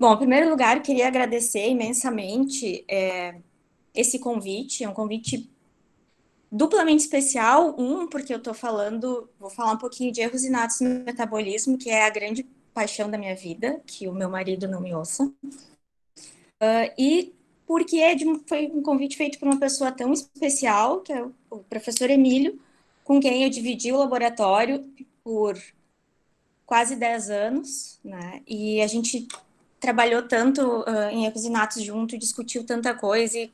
Bom, em primeiro lugar, queria agradecer imensamente é, esse convite, é um convite duplamente especial, um, porque eu estou falando, vou falar um pouquinho de erros inatos no metabolismo, que é a grande paixão da minha vida, que o meu marido não me ouça, uh, e porque é de, foi um convite feito por uma pessoa tão especial, que é o professor Emílio, com quem eu dividi o laboratório por quase 10 anos, né, e a gente trabalhou tanto uh, em epizinatos junto, discutiu tanta coisa e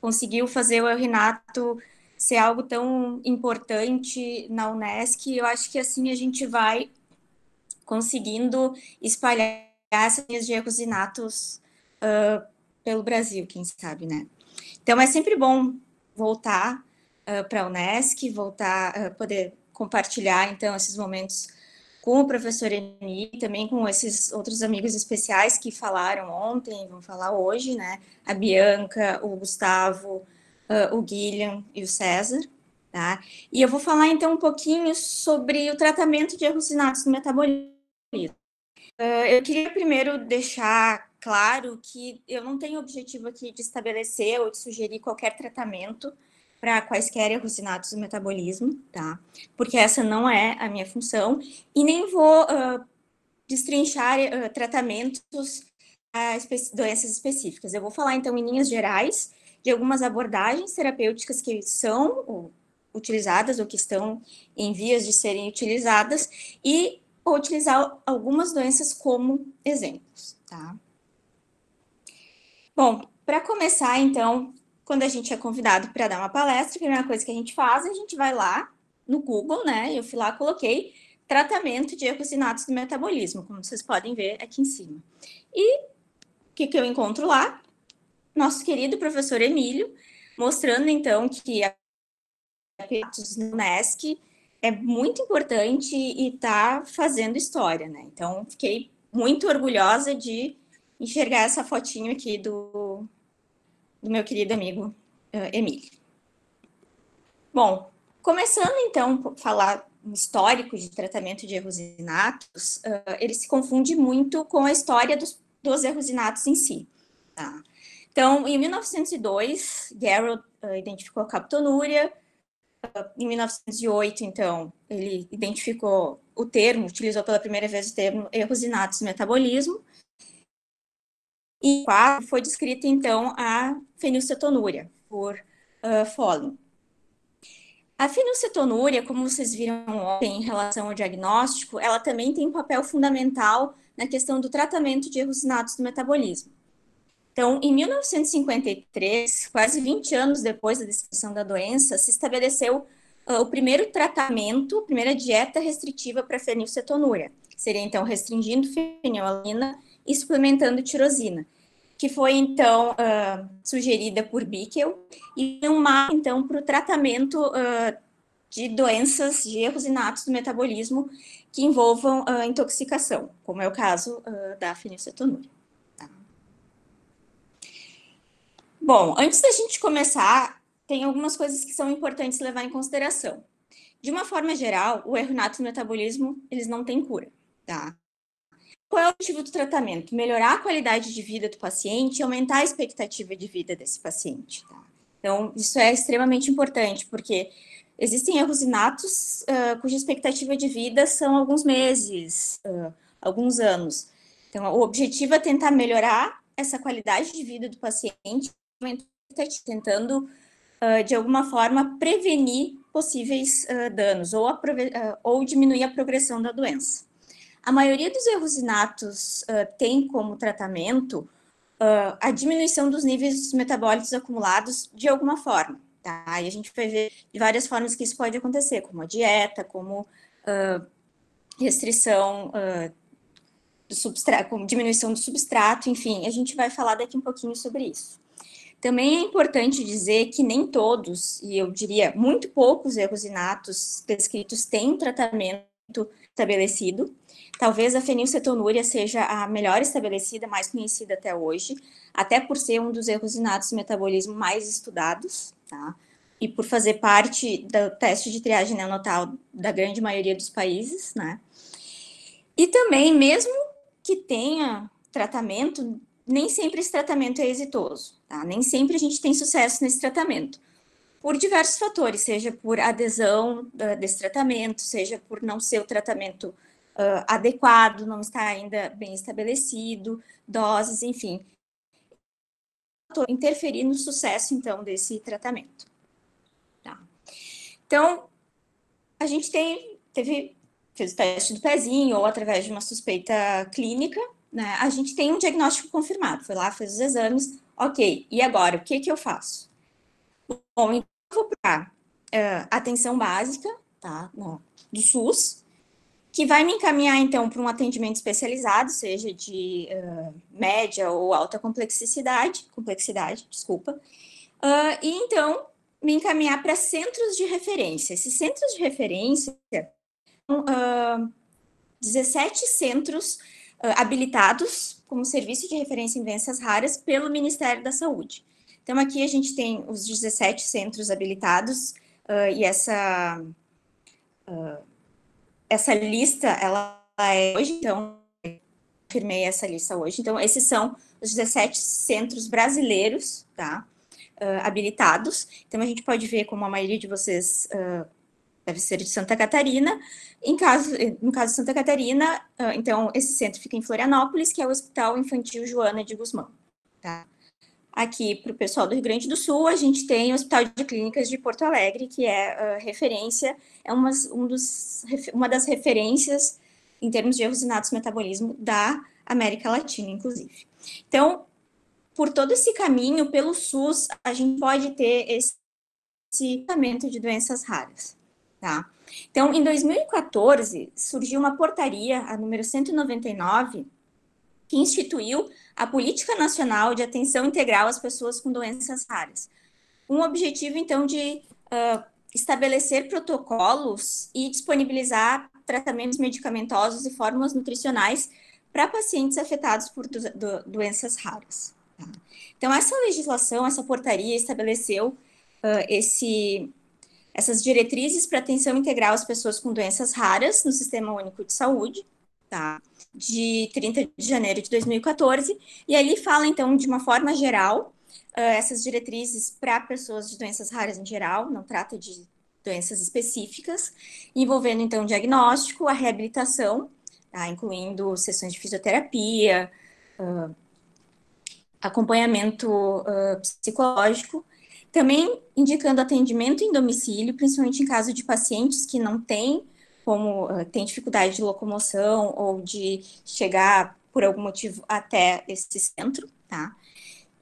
conseguiu fazer o Renato ser algo tão importante na Unesc. Eu acho que assim a gente vai conseguindo espalhar essas linhas de ecosinatos uh, pelo Brasil, quem sabe, né? Então é sempre bom voltar uh, para a Unesc, voltar, uh, poder compartilhar então esses momentos com o professor Eni, também com esses outros amigos especiais que falaram ontem, vão falar hoje, né? A Bianca, o Gustavo, uh, o Guilherme e o César, tá? E eu vou falar então um pouquinho sobre o tratamento de alucinatos no metabolismo. Uh, eu queria primeiro deixar claro que eu não tenho objetivo aqui de estabelecer ou de sugerir qualquer tratamento para quaisquer erros inatos do metabolismo, tá? Porque essa não é a minha função. E nem vou uh, destrinchar uh, tratamentos a espe doenças específicas. Eu vou falar, então, em linhas gerais, de algumas abordagens terapêuticas que são utilizadas ou que estão em vias de serem utilizadas e vou utilizar algumas doenças como exemplos, tá? Bom, para começar, então, quando a gente é convidado para dar uma palestra, a primeira coisa que a gente faz, a gente vai lá no Google, né? Eu fui lá, coloquei tratamento de ecosinatos do metabolismo, como vocês podem ver aqui em cima. E o que, que eu encontro lá? Nosso querido professor Emílio, mostrando então que a no NESC é muito importante e está fazendo história, né? Então, fiquei muito orgulhosa de enxergar essa fotinho aqui do, do meu querido amigo uh, Emílio. Bom, começando então a falar um histórico de tratamento de erros inatos, uh, ele se confunde muito com a história dos, dos erros inatos em si. Tá? Então, em 1902, Garrow uh, identificou a captonúria. Eh, em 1908, então, ele identificou o termo, utilizou pela primeira vez o termo erros inatos no metabolismo. E foi descrita, então, a fenilcetonúria por uh, ah, Follen. A fenilcetonúria, como vocês viram ontem em relação ao diagnóstico, ela também tem um papel fundamental na questão do tratamento de erros inatos do metabolismo. Então, em 1953, quase 20 anos depois da descrição da doença, se estabeleceu uh, o primeiro tratamento, a primeira dieta restritiva para fenilcetonúria. Seria, então, restringindo fenilalanina e suplementando tirosina, que foi então uh, sugerida por Bickel e é um mapa então para o tratamento uh, de doenças, de erros inatos do metabolismo que envolvam uh, intoxicação, como é o caso da fenilcetonúria. Tá. Bom, antes da gente começar, tem algumas coisas que são importantes levar em consideração. De uma forma geral, o erro inato do metabolismo, eles não têm cura, tá? Qual é o objetivo do tratamento? Melhorar a qualidade de vida do paciente e aumentar a expectativa de vida desse paciente. Tá? Então, isso é extremamente importante, porque existem erros inatos uh, cuja expectativa de vida são alguns meses, uh, alguns anos. Então, o objetivo é tentar melhorar essa qualidade de vida do paciente, tentando, uh, de alguma forma, prevenir possíveis danos ou, ou diminuir a progressão da doença. A maioria dos erros inatos uh, tem como tratamento uh, a diminuição dos níveis metabólicos acumulados de alguma forma. Tá? E a gente vai ver de várias formas que isso pode acontecer, como a dieta, como uh, restrição do substrato, como diminuição do substrato, enfim, a gente vai falar daqui um pouquinho sobre isso. Também é importante dizer que nem todos, e eu diria muito poucos erros inatos descritos têm tratamento estabelecido, Talvez a fenilcetonúria seja a melhor estabelecida, mais conhecida até hoje, até por ser um dos erros inatos do metabolismo mais estudados, tá? E por fazer parte do teste de triagem neonatal da grande maioria dos países, né? E também, mesmo que tenha tratamento, nem sempre esse tratamento é exitoso, tá? Nem sempre a gente tem sucesso nesse tratamento por diversos fatores, seja por adesão ah, desse tratamento, seja por não ser o tratamento uh, adequado, não está ainda bem estabelecido, doses, enfim. Interferir no sucesso, então, desse tratamento. Tá. Então, a gente tem, teve, fez o teste do pezinho ou através de uma suspeita clínica, né? A gente tem um diagnóstico confirmado, foi lá, fez os exames, ok, e agora, o que que eu faço? Bom, então eu vou para uh, atenção básica, tá, no, do SUS, que vai me encaminhar então para um atendimento especializado, seja de uh, média ou alta complexidade, complexidade, desculpa, uh, e então me encaminhar para centros de referência. Esses centros de referência são uh, 17 centros habilitados como serviço de referência em doenças raras pelo Ministério da Saúde. Então aqui a gente tem os 17 centros habilitados e essa essa lista, ela é hoje, então, firmei essa lista hoje. Então, esses são os 17 centros brasileiros, tá? Uh, habilitados. Então, a gente pode ver como a maioria de vocês uh, deve ser de Santa Catarina. Em caso, no caso de Santa Catarina, uh, então, esse centro fica em Florianópolis, que é o Hospital Infantil Joana de Guzmão, tá? aqui para o pessoal do Rio Grande do Sul, a gente tem o Hospital de Clínicas de Porto Alegre, que é uh, referência, é uma, um dos, uma das referências em termos de erros inatos metabolismo da América Latina, inclusive. Então, por todo esse caminho, pelo SUS, a gente pode ter esse tratamento de doenças raras, tá? Então, em 2014, surgiu uma portaria, a número 199, que instituiu a Política Nacional de Atenção Integral às Pessoas com Doenças Raras, com um o objetivo, então, de uh, estabelecer protocolos e disponibilizar tratamentos medicamentosos e fórmulas nutricionais para pacientes afetados por do, do, doenças raras. Tá? Então, essa legislação, essa portaria estabeleceu uh, esse, essas diretrizes para atenção integral às pessoas com doenças raras no Sistema Único de Saúde, Tá? De 30 de janeiro de 2014. E ali fala, então, de uma forma geral, uh, essas diretrizes para pessoas de doenças raras em geral, não trata de doenças específicas, envolvendo, então, o diagnóstico, a reabilitação, tá? incluindo sessões de fisioterapia, uh, acompanhamento uh, psicológico, também indicando atendimento em domicílio, principalmente em caso de pacientes que não têm como uh, tem dificuldade de locomoção ou de chegar por algum motivo até esse centro, tá?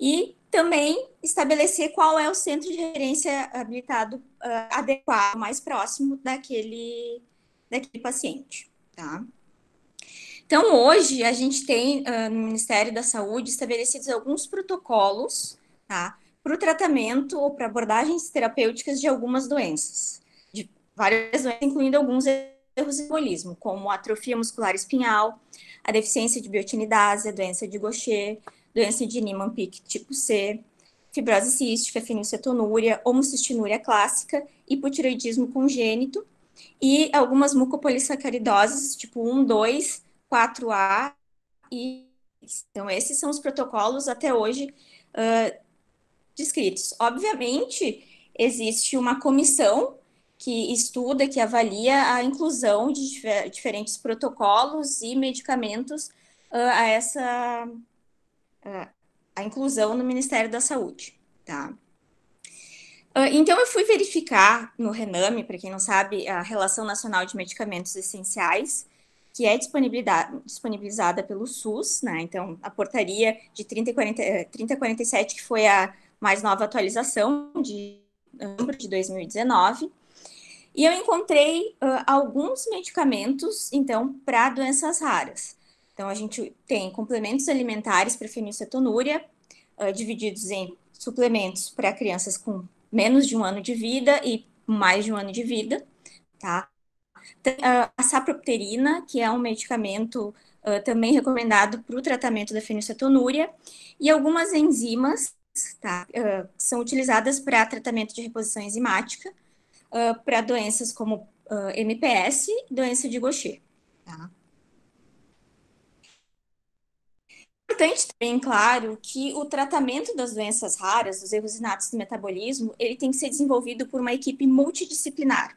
E também estabelecer qual é o centro de referência habilitado uh, adequado, mais próximo daquele, daquele paciente, tá? Então, hoje, a gente tem uh, no Ministério da Saúde estabelecidos alguns protocolos, tá? Para o tratamento ou para abordagens terapêuticas de algumas doenças, de várias doenças, incluindo alguns erros do embolismo, como atrofia muscular espinhal, a deficiência de biotinidase, a doença de Gaucher, doença de Niemann-Pick tipo C, fibrose cística, fenilcetonúria, homocistinúria clássica, hipotiroidismo congênito e algumas mucopolissacaridoses tipo 1, 2, 4A e então esses são os protocolos até hoje uh, descritos. Obviamente existe uma comissão que estuda, que avalia a inclusão de diferentes protocolos e medicamentos uh, a essa uh, a inclusão no Ministério da Saúde, tá? Uh, então eu fui verificar no Rename, para quem não sabe, a Relação Nacional de Medicamentos Essenciais, que é disponibilizada pelo SUS, né? Então a portaria de 30 3047 eh, que foi a mais nova atualização de de 2019 e eu encontrei uh, alguns medicamentos, então, para doenças raras. Então, a gente tem complementos alimentares para fenilcetonúria, uh, divididos em suplementos para crianças com menos de um ano de vida e mais de um ano de vida, tá? Tem, uh, a sapropterina, que é um medicamento também recomendado para o tratamento da fenilcetonúria, e algumas enzimas, tá? são utilizadas para tratamento de reposição enzimática, uh, ah, para doenças como uh, ah, MPS e doença de Gaucher. Tá. importante também, claro, que o tratamento das doenças raras, dos erros inatos do metabolismo, ele tem que ser desenvolvido por uma equipe multidisciplinar.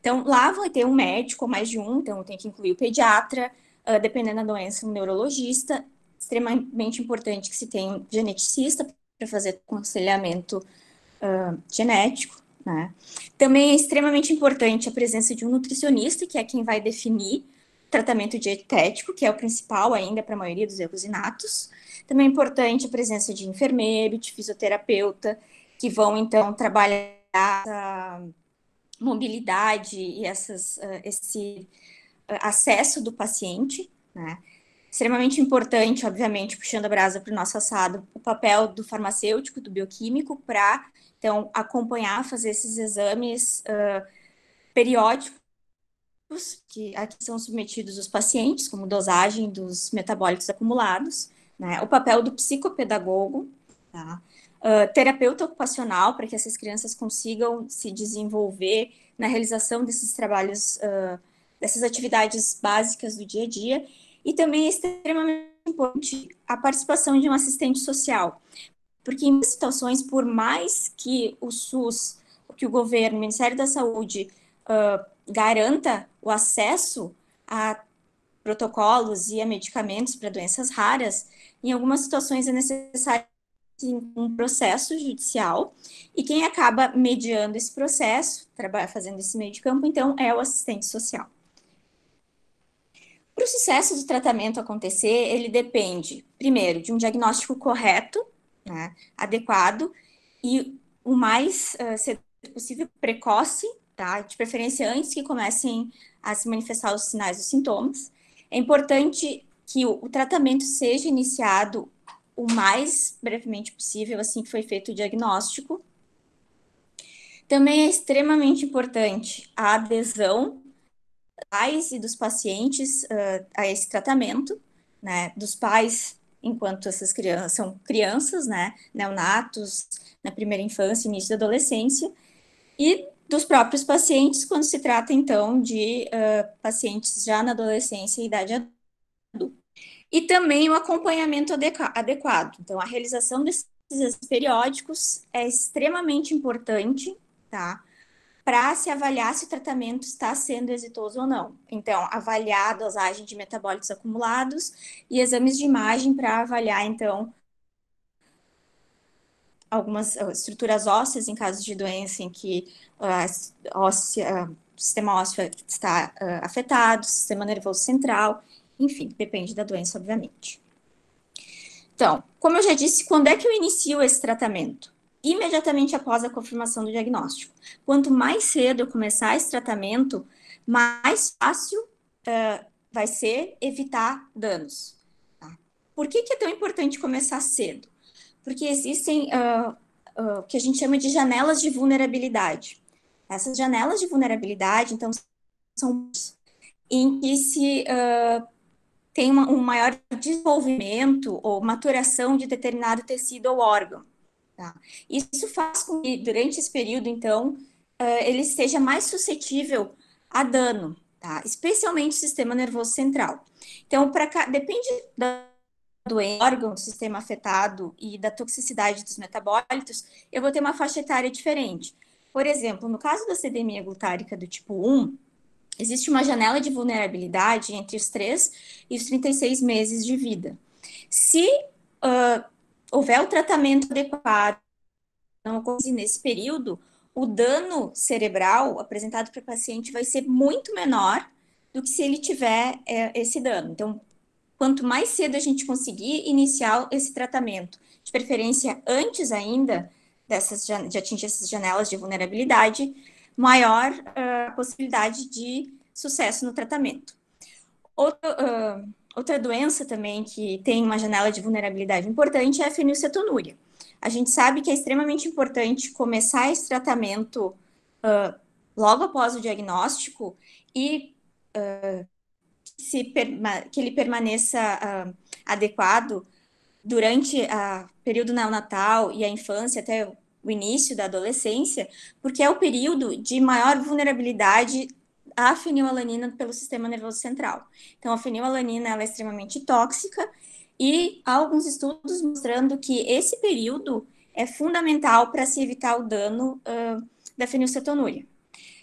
Então, lá vai ter um médico, mais de um, então tem que incluir o pediatra, uh, dependendo da doença, um neurologista. Extremamente importante que se tenha um geneticista para fazer aconselhamento uh, genético. Né? Também é extremamente importante a presença de um nutricionista, que é quem vai definir tratamento dietético, que é o principal ainda para a maioria dos erros inatos. Também é importante a presença de enfermeiro, de fisioterapeuta, que vão então trabalhar essa mobilidade e essas, eh, esse eh, acesso do paciente, né? Extremamente importante, obviamente, puxando a brasa para o nosso assado, o papel do farmacêutico, do bioquímico, para então, acompanhar, fazer esses exames uh, periódicos que aqui são submetidos os pacientes, como dosagem dos metabólitos acumulados, né? o papel do psicopedagogo, tá? uh, terapeuta ocupacional, para que essas crianças consigam se desenvolver na realização desses trabalhos, uh, dessas atividades básicas do dia a dia, e também é extremamente importante a participação de um assistente social, porque em situações, por mais que o SUS, que o governo, o Ministério da Saúde uh, garanta o acesso a protocolos e a medicamentos para doenças raras, em algumas situações é necessário um processo judicial e quem acaba mediando esse processo, trabalha fazendo esse meio de campo, então é o assistente social. Para o sucesso do tratamento acontecer, ele depende, primeiro, de um diagnóstico correto né, adequado e o mais uh, cedo possível precoce, tá? De preferência antes que comecem a se manifestar os sinais e os sintomas. É importante que o, o, tratamento seja iniciado o mais brevemente possível, assim que foi feito o diagnóstico. Também é extremamente importante a adesão dos pais e dos pacientes uh, a esse tratamento, né? Dos pais enquanto essas crianças são crianças, né, neonatos, na primeira infância, início da adolescência, e dos próprios pacientes quando se trata, então, de uh, pacientes já na adolescência e idade adulta. E também o acompanhamento adequado. Então, a realização desses periódicos é extremamente importante, tá? para se avaliar se o tratamento está sendo exitoso ou não. Então, avaliar a dosagem de metabólitos acumulados e exames de imagem para avaliar, então, algumas ah, estruturas ósseas em caso de doença em que o ah, ah, sistema ósseo está uh, afetado, sistema nervoso central, enfim, depende da doença, obviamente. Então, como eu já disse, quando é que eu inicio esse tratamento? imediatamente após a confirmação do diagnóstico. Quanto mais cedo eu começar esse tratamento, mais fácil uh, vai ser evitar danos. Tá? Por que, que, é tão importante começar cedo? Porque existem uh, uh, o que a gente chama de janelas de vulnerabilidade. Essas janelas de vulnerabilidade, então, são em que se uh, tem uma, um maior desenvolvimento ou maturação de determinado tecido ou órgão. Tá? Isso faz com que, durante esse período, então, eh, ele esteja mais suscetível a dano, tá? especialmente o sistema nervoso central. Então, para cá, depende da órgão, do sistema afetado e da toxicidade dos metabólitos, eu vou ter uma faixa etária diferente. Por exemplo, no caso da sedemia glutárica do tipo 1, existe uma janela de vulnerabilidade entre os 3 e os 36 meses de vida. Se uh, houver o tratamento adequado, não acontecer nesse período, o dano cerebral apresentado para o paciente vai ser muito menor do que se ele tiver é, esse dano. Então, quanto mais cedo a gente conseguir iniciar esse tratamento, de preferência antes ainda dessas, de atingir essas janelas de vulnerabilidade, maior a uh, possibilidade de sucesso no tratamento. Outro, uh, Outra doença também que tem uma janela de vulnerabilidade importante é a fenilcetonúria. A gente sabe que é extremamente importante começar esse tratamento uh, logo após o diagnóstico e uh, se que ele permaneça uh, adequado durante o período neonatal e a infância até o início da adolescência, porque é o período de maior vulnerabilidade a fenilalanina pelo sistema nervoso central. Então, a fenilalanina ela é extremamente tóxica e há alguns estudos mostrando que esse período é fundamental para se evitar o dano uh, da fenilcetonúria.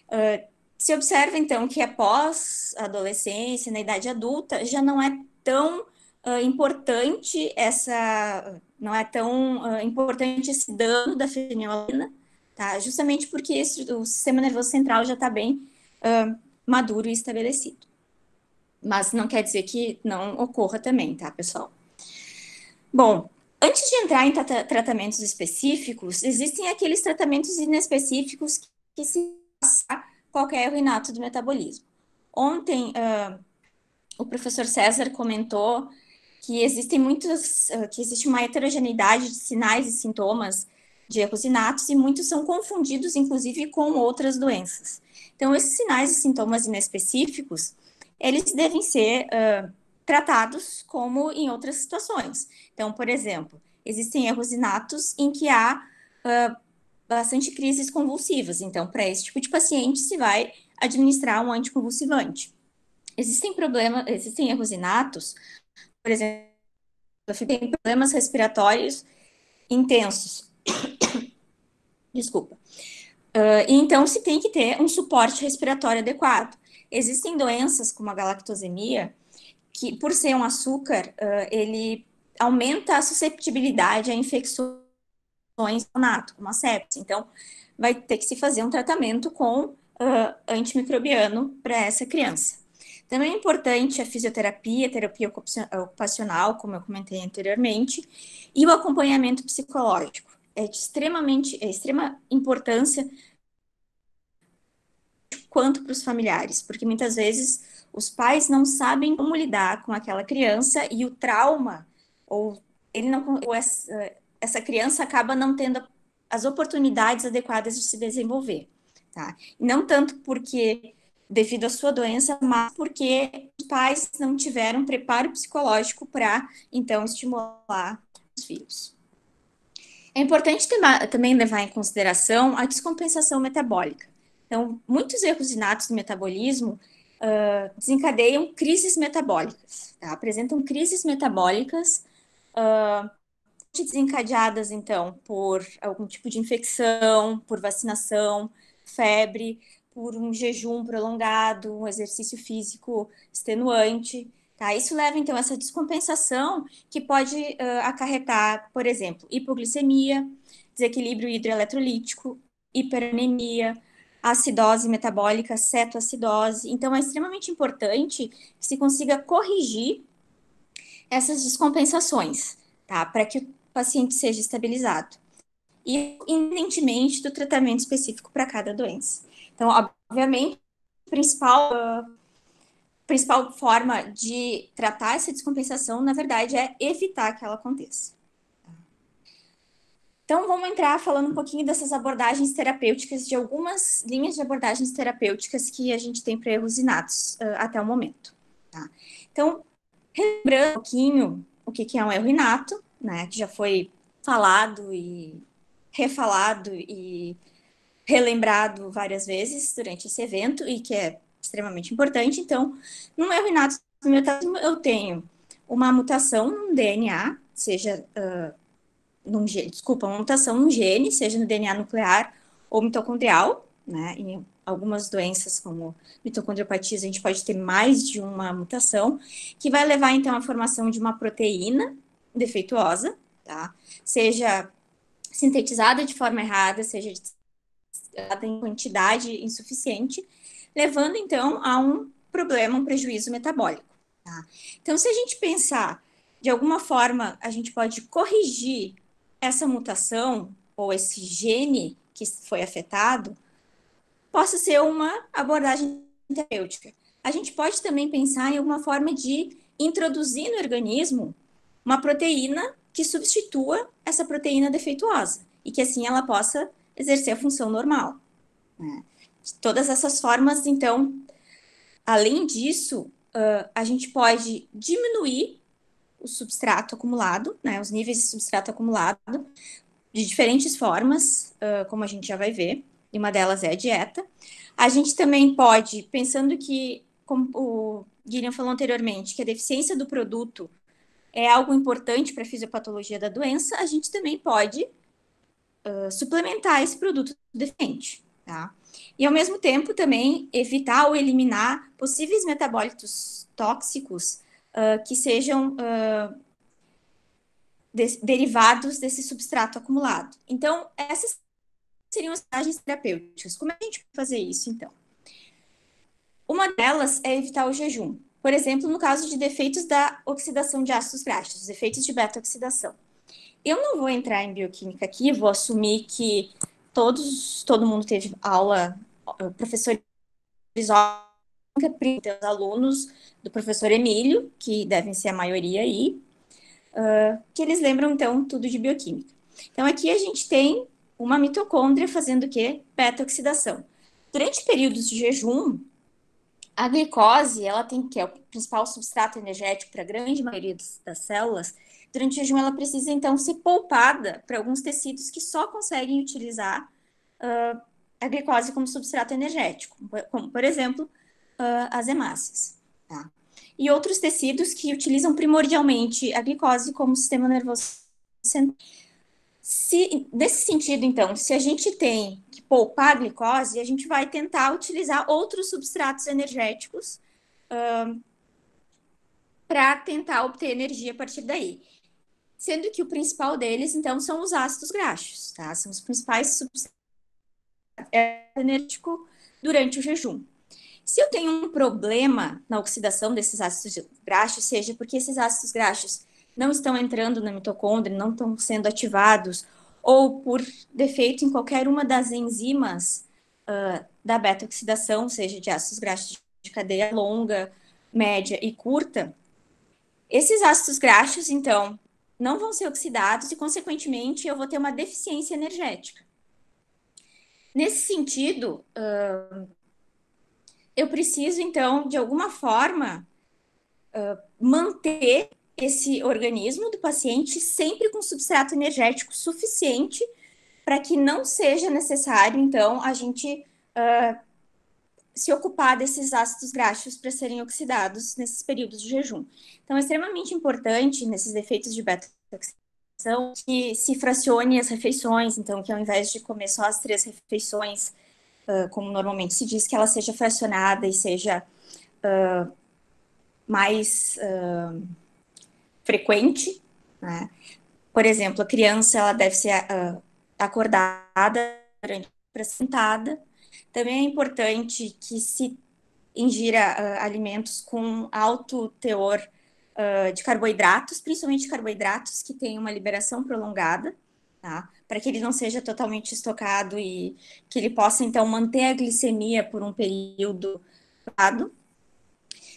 Uh, se observa, então, que após a adolescência, na idade adulta, já não é tão uh, importante essa... não é tão importante esse dano da fenilalanina, tá? Justamente porque esse, o sistema nervoso central já está bem Uh, maduro e estabelecido. Mas não quer dizer que não ocorra também, tá, pessoal? Bom, antes de entrar em tratamentos específicos, existem aqueles tratamentos inespecíficos que, que se passa qualquer erro inato do metabolismo. Ontem, uh, o professor César comentou que existem muitos, uh, que existe uma heterogeneidade de sinais e sintomas de erros inatos e muitos são confundidos, inclusive, com outras doenças. Então, esses sinais e sintomas inespecíficos, eles devem ser uh, tratados como em outras situações. Então, por exemplo, existem erros inatos em que há uh, bastante crises convulsivas. Então, para esse tipo de paciente, se vai administrar um anticonvulsivante. Existem problemas, existem erros inatos, por exemplo, tem problemas respiratórios intensos. Desculpa. Uh, então, se tem que ter um suporte respiratório adequado. Existem doenças como a galactosemia, que por ser um açúcar, uh, ele aumenta a susceptibilidade a infecções nato, como a sepsis. Então, vai ter que se fazer um tratamento com uh, antimicrobiano para essa criança. Também é importante a fisioterapia, terapia ocupacional, como eu comentei anteriormente, e o acompanhamento psicológico é de extremamente é extrema importância quanto para os familiares, porque muitas vezes os pais não sabem como lidar com aquela criança e o trauma ou ele não ou essa, essa criança acaba não tendo as oportunidades adequadas de se desenvolver, tá? Não tanto porque devido à sua doença, mas porque os pais não tiveram preparo psicológico para então estimular os filhos. É importante também levar em consideração a descompensação metabólica. Então, muitos erros inatos do metabolismo uh, desencadeiam crises metabólicas, tá? apresentam crises metabólicas uh, desencadeadas, então, por algum tipo de infecção, por vacinação, febre, por um jejum prolongado, um exercício físico extenuante. Tá? Isso leva, então, a essa descompensação que pode uh, acarretar, por exemplo, hipoglicemia, desequilíbrio hidroeletrolítico, hiperanemia, acidose metabólica, cetoacidose. Então, é extremamente importante que se consiga corrigir essas descompensações, tá? Para que o paciente seja estabilizado. E, independentemente do tratamento específico para cada doença. Então, obviamente, o principal uh, principal forma de tratar essa descompensação, na verdade, é evitar que ela aconteça. Então, vamos entrar falando um pouquinho dessas abordagens terapêuticas, de algumas linhas de abordagens terapêuticas que a gente tem para erros inatos uh, até o momento. Tá? Então, lembrando um pouquinho o que, que é um erro inato, né, que já foi falado e refalado e relembrado várias vezes durante esse evento e que é extremamente importante. Então, no meu inato do meu eu tenho uma mutação no DNA, seja uh, num gene, desculpa, uma mutação no gene, seja no DNA nuclear ou mitocondrial, né? Em algumas doenças como mitocondriopatias, a gente pode ter mais de uma mutação, que vai levar então à formação de uma proteína defeituosa, tá? Seja sintetizada de forma errada, seja em quantidade insuficiente, levando então a um problema, um prejuízo metabólico. Tá? Então, se a gente pensar de alguma forma a gente pode corrigir essa mutação ou esse gene que foi afetado, possa ser uma abordagem terapêutica. A gente pode também pensar em alguma forma de introduzir no organismo uma proteína que substitua essa proteína defeituosa e que assim ela possa exercer a função normal. Né? todas essas formas, então, além disso, uh, a gente pode diminuir o substrato acumulado, né, os níveis de substrato acumulado, de diferentes formas, uh, como a gente já vai ver, e uma delas é a dieta. A gente também pode, pensando que, como o Guilherme falou anteriormente, que a deficiência do produto é algo importante para a fisiopatologia da doença, a gente também pode uh, suplementar esse produto deficiente, tá? E, ao mesmo tempo, também evitar ou eliminar possíveis metabólitos tóxicos uh, que sejam uh, ah, de derivados desse substrato acumulado. Então, essas seriam as abordagens terapêuticas. Como é que a gente pode fazer isso, então? Uma delas é evitar o jejum. Por exemplo, no caso de defeitos da oxidação de ácidos graxos, defeitos de beta-oxidação. Eu não vou entrar em bioquímica aqui, vou assumir que todos, todo mundo teve aula, professores os alunos do professor Emílio, que devem ser a maioria aí, uh, que eles lembram, então, tudo de bioquímica. Então, aqui a gente tem uma mitocôndria fazendo o quê? Beta-oxidação. Durante períodos de jejum, a glicose, ela tem que é o principal substrato energético para a grande maioria das células, Durante o jejum, ela precisa então ser poupada para alguns tecidos que só conseguem utilizar uh, a glicose como substrato energético, como, por exemplo, uh, as hemácias. Tá? E outros tecidos que utilizam primordialmente a glicose como sistema nervoso central. Se, nesse sentido, então, se a gente tem que poupar a glicose, a gente vai tentar utilizar outros substratos energéticos uh, para tentar obter energia a partir daí sendo que o principal deles, então, são os ácidos graxos, tá? São os principais substâncias é energético durante o jejum. Se eu tenho um problema na oxidação desses ácidos graxos, seja porque esses ácidos graxos não estão entrando na mitocôndria, não estão sendo ativados, ou por defeito em qualquer uma das enzimas uh, da beta-oxidação, seja de ácidos graxos de cadeia longa, média e curta, esses ácidos graxos, então, não vão ser oxidados e, consequentemente, eu vou ter uma deficiência energética. Nesse sentido, eu preciso, então, de alguma forma, manter esse organismo do paciente sempre com substrato energético suficiente para que não seja necessário, então, a gente uh, se ocupar desses ácidos graxos para serem oxidados nesses períodos de jejum. Então, é extremamente importante nesses efeitos de beta-oxidação que se fracione as refeições, então, que ao invés de comer só as três refeições, uh, como normalmente se diz, que ela seja fracionada e seja uh, mais uh, frequente, né? Por exemplo, a criança ela deve ser acordada durante sentada também é importante que se ingira uh, alimentos com alto teor uh, de carboidratos, principalmente carboidratos que têm uma liberação prolongada, tá? para que ele não seja totalmente estocado e que ele possa, então, manter a glicemia por um período dado.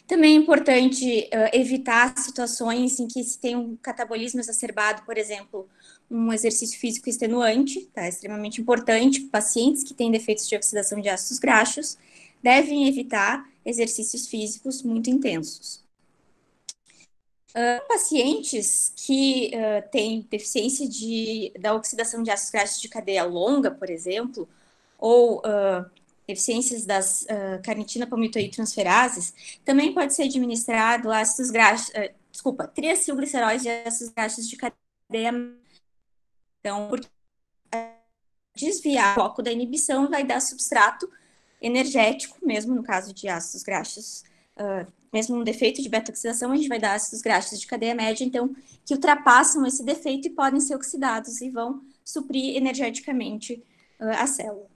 Também é importante uh, evitar situações em que se tem um catabolismo exacerbado, por exemplo, um exercício físico extenuante, tá? Extremamente importante. Pacientes que têm defeitos de oxidação de ácidos graxos devem evitar exercícios físicos muito intensos. Uh, pacientes que uh, têm deficiência de, da oxidação de ácidos graxos de cadeia longa, por exemplo, ou uh, deficiências das uh, carnitina palmitoína transferases, também pode ser administrado ácidos graxos, desculpa, triacilgliceróis de ácidos graxos de cadeia então, porque desviar o foco da inibição vai dar substrato energético, mesmo no caso de ácidos graxos, uh, mesmo um defeito de beta-oxidação, a gente vai dar ácidos graxos de cadeia média, então, que ultrapassam esse defeito e podem ser oxidados e vão suprir energeticamente uh, a célula.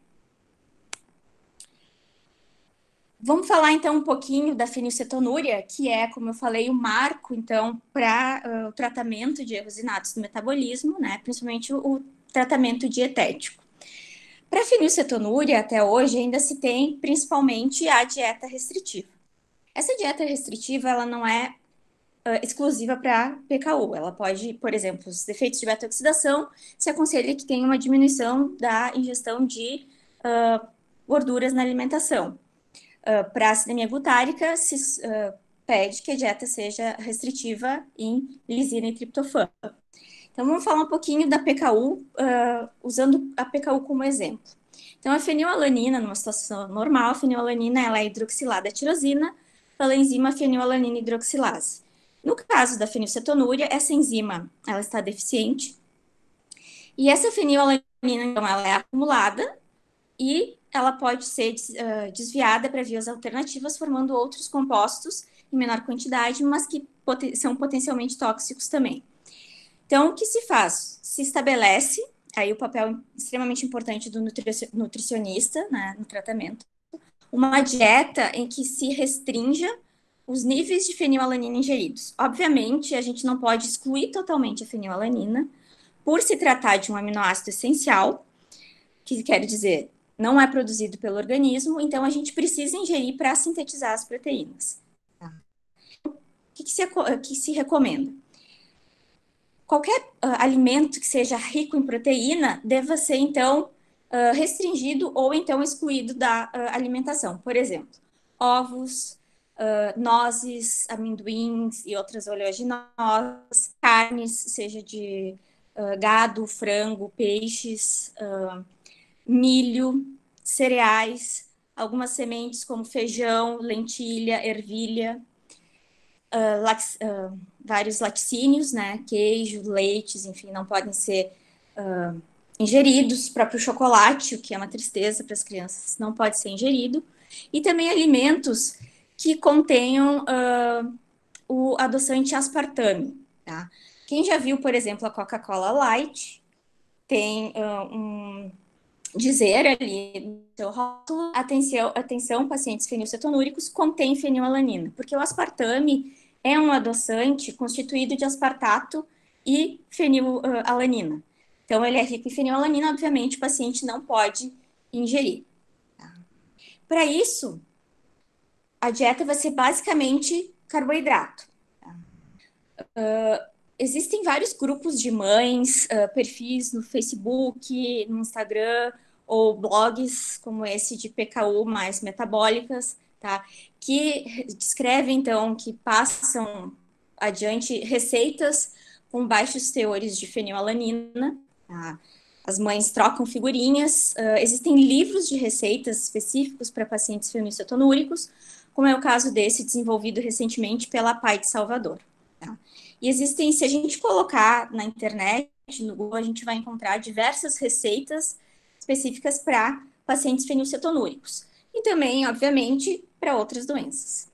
Vamos falar então um pouquinho da fenilcetonúria, que é, como eu falei, o marco então para uh, ah, o tratamento de erros inatos do metabolismo, né? Principalmente o, o tratamento dietético. Para a fenilcetonúria, até hoje ainda se tem principalmente a dieta restritiva. Essa dieta restritiva, ela não é uh, exclusiva para PKU. Ela pode, por exemplo, os defeitos de beta-oxidação, se aconselha que tenha uma diminuição da ingestão de uh, gorduras na alimentação ah, para a acidemia butárica se uh, pede que a dieta seja restritiva em lisina e triptofano. Então, vamos falar um pouquinho da PKU, uh, ah, usando a PKU como exemplo. Então, a fenilalanina, numa situação normal, a fenilalanina ela é hidroxilada à tirosina pela é enzima fenilalanina hidroxilase. No caso da fenilcetonúria, essa enzima ela está deficiente. E essa fenilalanina, então, ela é acumulada e ela pode ser desviada para vias alternativas, formando outros compostos em menor quantidade, mas que são potencialmente tóxicos também. Então, o que se faz? Se estabelece, aí o papel extremamente importante do nutricionista né, no tratamento, uma dieta em que se restrinja os níveis de fenilalanina ingeridos. Obviamente, a gente não pode excluir totalmente a fenilalanina, por se tratar de um aminoácido essencial, que quer dizer não é produzido pelo organismo, então a gente precisa ingerir para sintetizar as proteínas. Tá. O que, que, se, que se recomenda? Qualquer uh, alimento que seja rico em proteína deva ser, então, uh, restringido ou, então, excluído da uh, alimentação. Por exemplo, ovos, nozes, amendoins e outras oleaginosas, carnes, seja de gado, frango, peixes, uh, milho, cereais, algumas sementes como feijão, lentilha, ervilha, uh, lax, uh, vários laticínios, né? Queijo, leites, enfim, não podem ser uh, ingeridos. próprio chocolate, o que é uma tristeza para as crianças, não pode ser ingerido. E também alimentos que contenham o adoçante aspartame, tá? Quem já viu, por exemplo, a Coca-Cola Light, tem um dizer ali no seu rótulo, atenção, atenção pacientes fenilcetonúricos, contém fenilalanina, porque o aspartame é um adoçante constituído de aspartato e fenilalanina. Então, ele é rico em fenilalanina, obviamente, o paciente não pode ingerir. Tá? Para isso, a dieta vai ser basicamente carboidrato. Uh, existem vários grupos de mães, uh, perfis no Facebook, no Instagram, ou blogs como esse de PKU mais metabólicas, tá? Que descrevem então que passam adiante receitas com baixos teores de fenilalanina. Tá? As mães trocam figurinhas. Uh, existem livros de receitas específicos para pacientes fenilcetonúricos, como é o caso desse desenvolvido recentemente pela PAI de Salvador. Tá? E existem, se a gente colocar na internet, no Google, a gente vai encontrar diversas receitas específicas para pacientes fenilcetonúricos e também, obviamente, para outras doenças.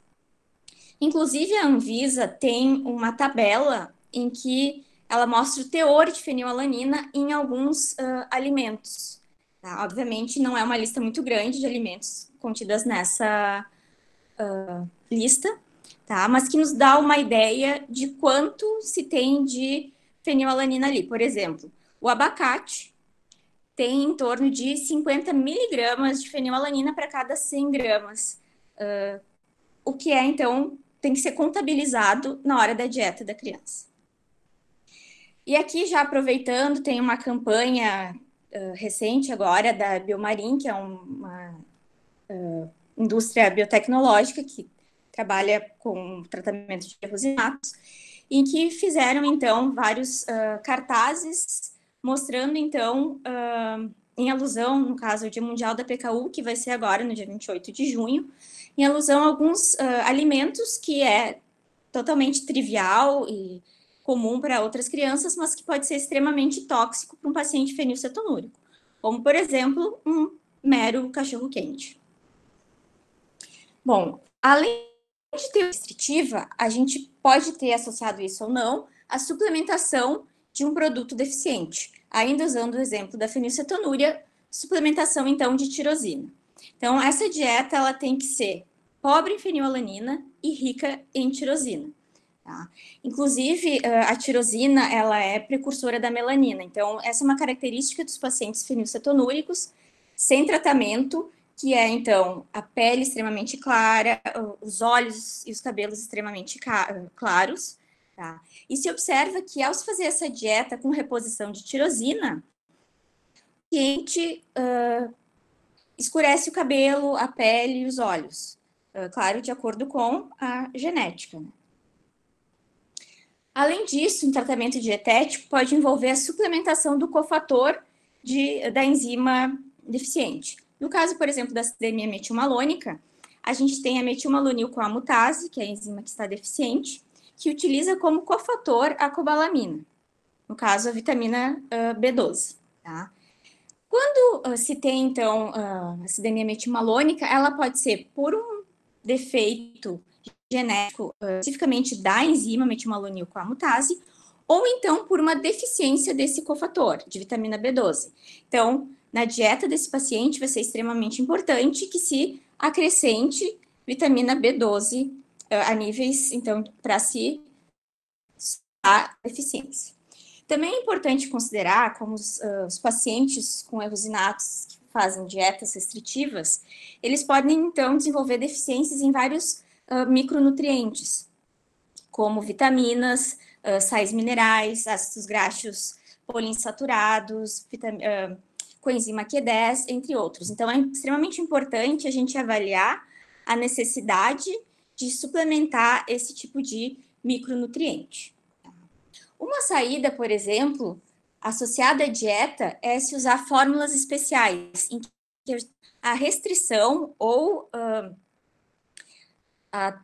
Inclusive, a Anvisa tem uma tabela em que ela mostra o teor de fenilalanina em alguns uh, alimentos. Tá? Obviamente, não é uma lista muito grande de alimentos contidas nessa uh, lista, tá? mas que nos dá uma ideia de quanto se tem de fenilalanina ali. Por exemplo, o abacate tem em torno de 50 miligramas de fenilalanina para cada 100 gramas, uh, o que é, então, tem que ser contabilizado na hora da dieta da criança. E aqui, já aproveitando, tem uma campanha uh, recente agora da Biomarim, que é uma uh, indústria biotecnológica que trabalha com tratamento de erros inatos, em que fizeram, então, vários cartazes mostrando então, uh, em alusão, no caso, ao Dia Mundial da PKU, que vai ser agora, no dia 28 de junho, em alusão a alguns uh, alimentos que é totalmente trivial e comum para outras crianças, mas que pode ser extremamente tóxico para um paciente fenilcetonúrico, como, por exemplo, um mero cachorro-quente. Bom, além de ter restritiva, a gente pode ter associado isso ou não, a suplementação de um produto deficiente, ainda usando o exemplo da fenilcetonúria, suplementação então de tirosina. Então, essa dieta ela tem que ser pobre em fenilalanina e rica em tirosina. Tá? Inclusive, a tirosina ela é precursora da melanina. Então, essa é uma característica dos pacientes fenilcetonúricos sem tratamento, que é então a pele extremamente clara, os olhos e os cabelos extremamente claros, Tá? E se observa que ao se fazer essa dieta com reposição de tirosina, o cliente uh, escurece o cabelo, a pele e os olhos. Uh, claro, de acordo com a genética. Né? Além disso, um tratamento dietético pode envolver a suplementação do cofator de, da enzima deficiente. No caso, por exemplo, da acidemia metilmalônica, a gente tem a metilmalonil com a mutase, que é a enzima que está deficiente, que utiliza como cofator a cobalamina, no caso a vitamina uh, ah, B12. Tá? Quando uh, se tem, então, uh, acidemia metimalônica, ela pode ser por um defeito genético, especificamente da enzima metimalonil com a mutase, ou então por uma deficiência desse cofator, de vitamina B12. Então, na dieta desse paciente vai ser extremamente importante que se acrescente vitamina B12 eh, a níveis, então, para se si, a deficiência. Também é importante considerar como os, uh, os pacientes com erros inatos que fazem dietas restritivas, eles podem, então, desenvolver deficiências em vários uh, micronutrientes, como vitaminas, uh, sais minerais, ácidos graxos poliinsaturados, vitam- coenzima Q10, entre outros. Então, é extremamente importante a gente avaliar a necessidade de suplementar esse tipo de micronutriente. Uma saída, por exemplo, associada à dieta é se usar fórmulas especiais, em que a restrição ou uh, a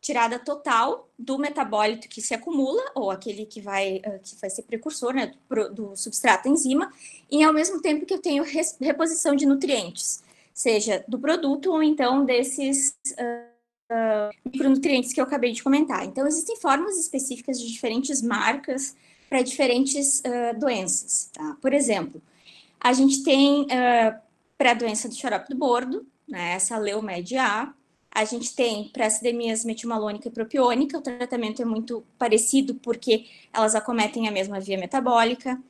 tirada total do metabólito que se acumula, ou aquele que vai, uh, que vai ser precursor né, do, do substrato enzima, e ao mesmo tempo que eu tenho res, reposição de nutrientes, seja do produto ou então desses. Uh, uh, micronutrientes que eu acabei de comentar. Então, existem formas específicas de diferentes marcas para diferentes uh, doenças. Tá? Por exemplo, a gente tem uh, para a doença do xarope do bordo, né, essa Leumed A, a gente tem para as acidemias metimalônica e propiônica, o tratamento é muito parecido porque elas acometem a mesma via metabólica.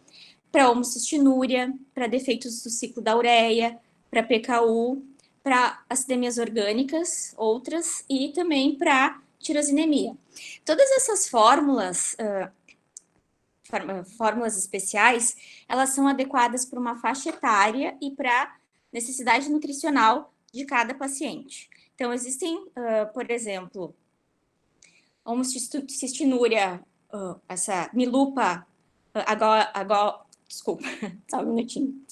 Para homocistinúria, para defeitos do ciclo da ureia, para PKU, para acidemias orgânicas, outras, e também para tirosinemia. Todas essas fórmulas, uh, fórmulas especiais, elas são adequadas para uma faixa etária e para necessidade nutricional de cada paciente. Então, existem, uh, por exemplo, homocistinúria, uh, essa milupa, agora, agora, desculpa, só um minutinho.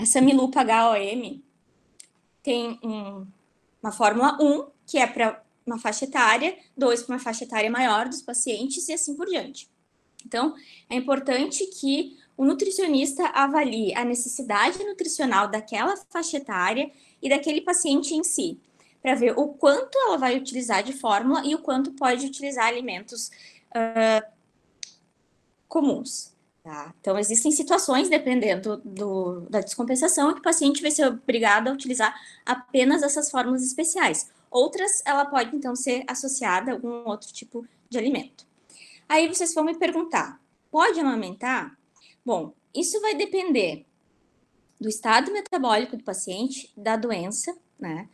Essa Milupa HOM tem um, uma fórmula 1, que é para uma faixa etária, 2 para uma faixa etária maior dos pacientes e assim por diante. Então, é importante que o nutricionista avalie a necessidade nutricional daquela faixa etária e daquele paciente em si, para ver o quanto ela vai utilizar de fórmula e o quanto pode utilizar alimentos uh, comuns. Tá? Então, existem situações, dependendo do, da descompensação, que o paciente vai ser obrigado a utilizar apenas essas fórmulas especiais. Outras, ela pode, então, ser associada a algum outro tipo de alimento. Aí vocês vão me perguntar, pode amamentar? Bom, isso vai depender do estado metabólico do paciente, da doença, né?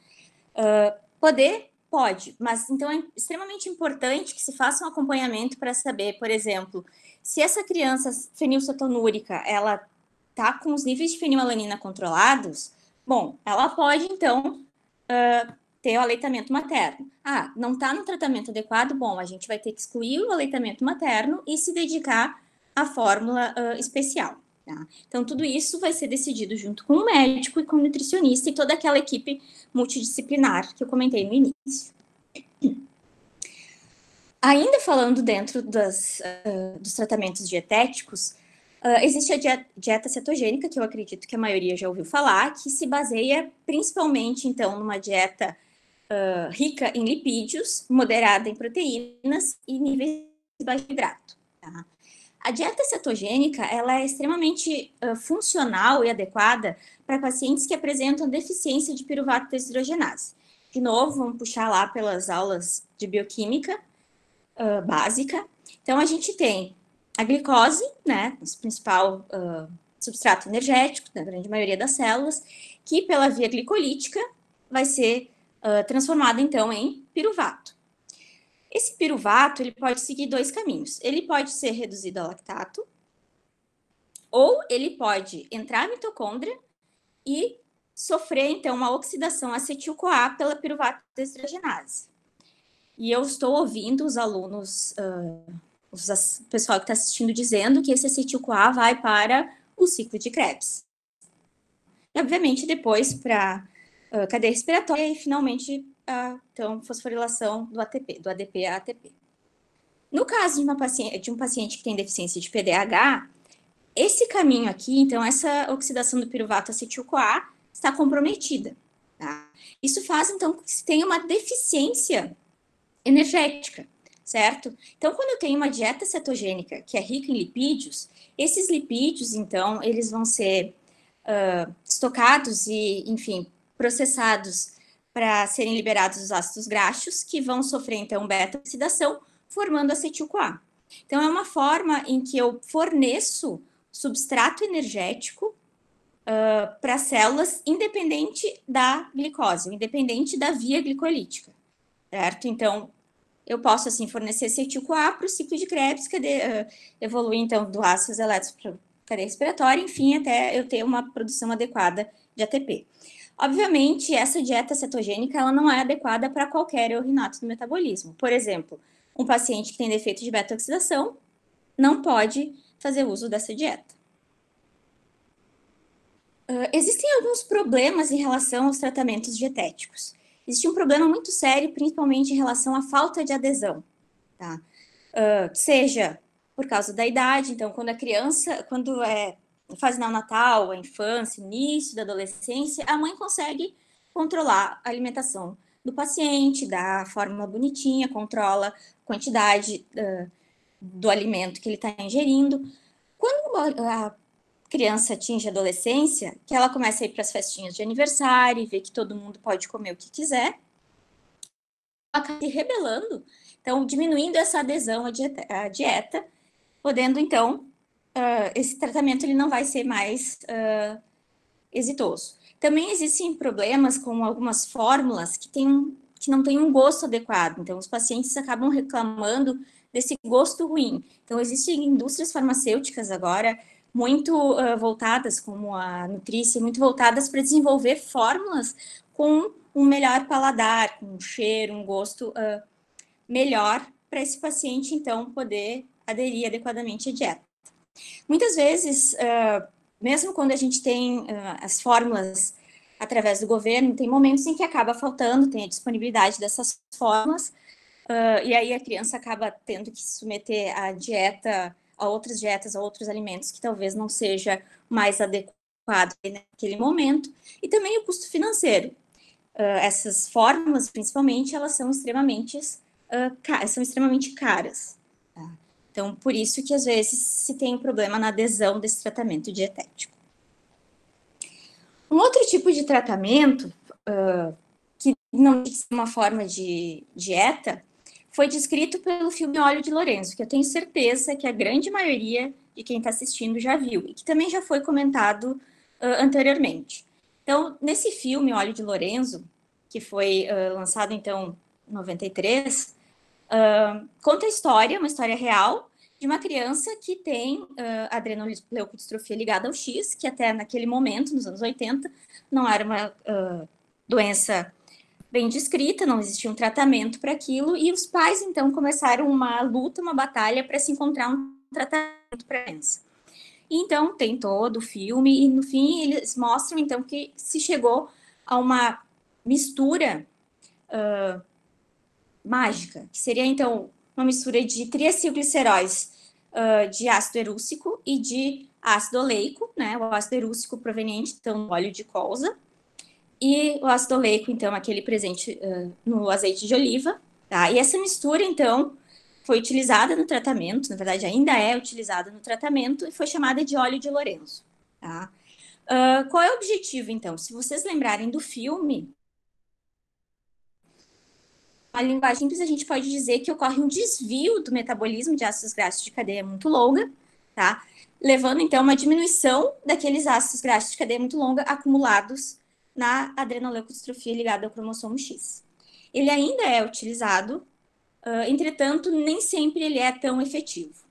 Uh, poder Pode, mas então é extremamente importante que se faça um acompanhamento para saber, por exemplo, se essa criança fenilcetonúrica, ela tá com os níveis de fenilalanina controlados, bom, ela pode então uh, ter o aleitamento materno. Ah, não está no tratamento adequado, bom, a gente vai ter que excluir o aleitamento materno e se dedicar à fórmula uh, especial. Tá? Então, tudo isso vai ser decidido junto com o médico e com o nutricionista e toda aquela equipe multidisciplinar que eu comentei no início. Ainda falando dentro das, uh, dos tratamentos dietéticos, uh, existe a dieta cetogênica, que eu acredito que a maioria já ouviu falar, que se baseia principalmente, então, numa dieta uh, rica em lipídios, moderada em proteínas e níveis de baixo hidrato. Tá? A dieta cetogênica ela é extremamente uh, funcional e adequada para pacientes que apresentam deficiência de piruvato desidrogenase. De novo, vamos puxar lá pelas aulas de bioquímica uh, básica. Então, a gente tem a glicose, né, o principal uh, substrato energético da grande maioria das células, que pela via glicolítica vai ser transformada então em piruvato. Esse piruvato ele pode seguir dois caminhos. Ele pode ser reduzido a lactato, ou ele pode entrar a mitocôndria e sofrer, então, uma oxidação acetil-CoA pela piruvato desidrogenase. E eu estou ouvindo os alunos, uh, os, o pessoal que está assistindo, dizendo que esse acetil-CoA vai para o ciclo de Krebs. E, obviamente, depois para uh, ah, cadeia respiratória e, finalmente, a então, fosforilação do ATP, do ADP a ATP. No caso de, uma paciente, de um paciente que tem deficiência de PDH, esse caminho aqui, então, essa oxidação do piruvato acetil-CoA está comprometida. Tá? Isso faz, então, que se tenha uma deficiência energética, certo? Então, quando eu tenho uma dieta cetogênica que é rica em lipídios, esses lipídios, então, eles vão ser uh, estocados e, enfim, processados para serem liberados os ácidos graxos, que vão sofrer então beta-oxidação, formando acetil-CoA. Então, é uma forma em que eu forneço substrato energético uh, ah, para células, independente da glicose, independente da via glicolítica, certo? Então, eu posso, assim, fornecer acetil-CoA para o ciclo de Krebs, que é de, uh, ah, evolui, então, do ácido elétrico para a cadeia respiratória, enfim, até eu ter uma produção adequada de ATP. Obviamente, essa dieta cetogênica ela não é adequada para qualquer urinato do metabolismo. Por exemplo, um paciente que tem defeito de beta-oxidação não pode fazer uso dessa dieta. Uh, existem alguns problemas em relação aos tratamentos dietéticos. Existe um problema muito sério, principalmente em relação à falta de adesão, tá? Uh, seja por causa da idade, então quando a criança, quando é fase neonatal, a infância, início da adolescência, a mãe consegue controlar a alimentação do paciente, dá fórmula bonitinha, controla a quantidade uh, do alimento que ele está ingerindo. Quando a criança atinge a adolescência, que ela começa a ir para as festinhas de aniversário e vê que todo mundo pode comer o que quiser, ela acaba se rebelando, então diminuindo essa adesão à dieta, à dieta podendo então uh, esse tratamento ele não vai ser mais uh, exitoso. Também existem problemas com algumas fórmulas que, tem, que não têm um gosto adequado, então os pacientes acabam reclamando desse gosto ruim. Então, existem indústrias farmacêuticas agora muito uh, voltadas, como a Nutrícia, muito voltadas para desenvolver fórmulas com um melhor paladar, com um cheiro, um gosto uh, melhor para esse paciente, então, poder aderir adequadamente à dieta. Muitas vezes, uh, mesmo quando a gente tem uh, as fórmulas através do governo, tem momentos em que acaba faltando, tem a disponibilidade dessas fórmulas, uh, e aí a criança acaba tendo que se submeter a dieta, a outras dietas, a outros alimentos que talvez não seja mais adequado naquele momento, e também o custo financeiro. essas fórmulas, principalmente, elas são extremamente, são extremamente caras. Então, por isso que às vezes se tem um problema na adesão desse tratamento dietético. Um outro tipo de tratamento, uh, que não é uma forma de dieta, foi descrito pelo filme Óleo de Lourenço, que eu tenho certeza que a grande maioria de quem está assistindo já viu, e que também já foi comentado uh, anteriormente. Então, nesse filme Óleo de Lourenço, que foi uh, lançado então em 93, conta a história, uma história real, de uma criança que tem uh, ah, adrenoleucodistrofia ligada ao X, que até naquele momento, nos anos 80, não era uma uh, doença bem descrita, não existia um tratamento para aquilo, e os pais então começaram uma luta, uma batalha para se encontrar um tratamento para a doença. então tem todo o filme, e no fim eles mostram então que se chegou a uma mistura. Uh, mágica, que seria então uma mistura de triacilgliceróis uh, de ácido erúcico e de ácido oleico, né? O ácido erúcico proveniente então do óleo de colza e o ácido oleico, então, aquele presente uh, no azeite de oliva, tá? E essa mistura, então, foi utilizada no tratamento, na verdade, ainda é utilizada no tratamento e foi chamada de óleo de Lorenzo, tá? Uh, qual é o objetivo, então? Se vocês lembrarem do filme, uma linguagem simples, a gente pode dizer que ocorre um desvio do metabolismo de ácidos graxos de cadeia muito longa, tá? Levando então a uma diminuição daqueles ácidos graxos de cadeia muito longa acumulados na adrenoleucodystrofia ligada ao cromossomo X. Ele ainda é utilizado, entretanto, nem sempre ele é tão efetivo.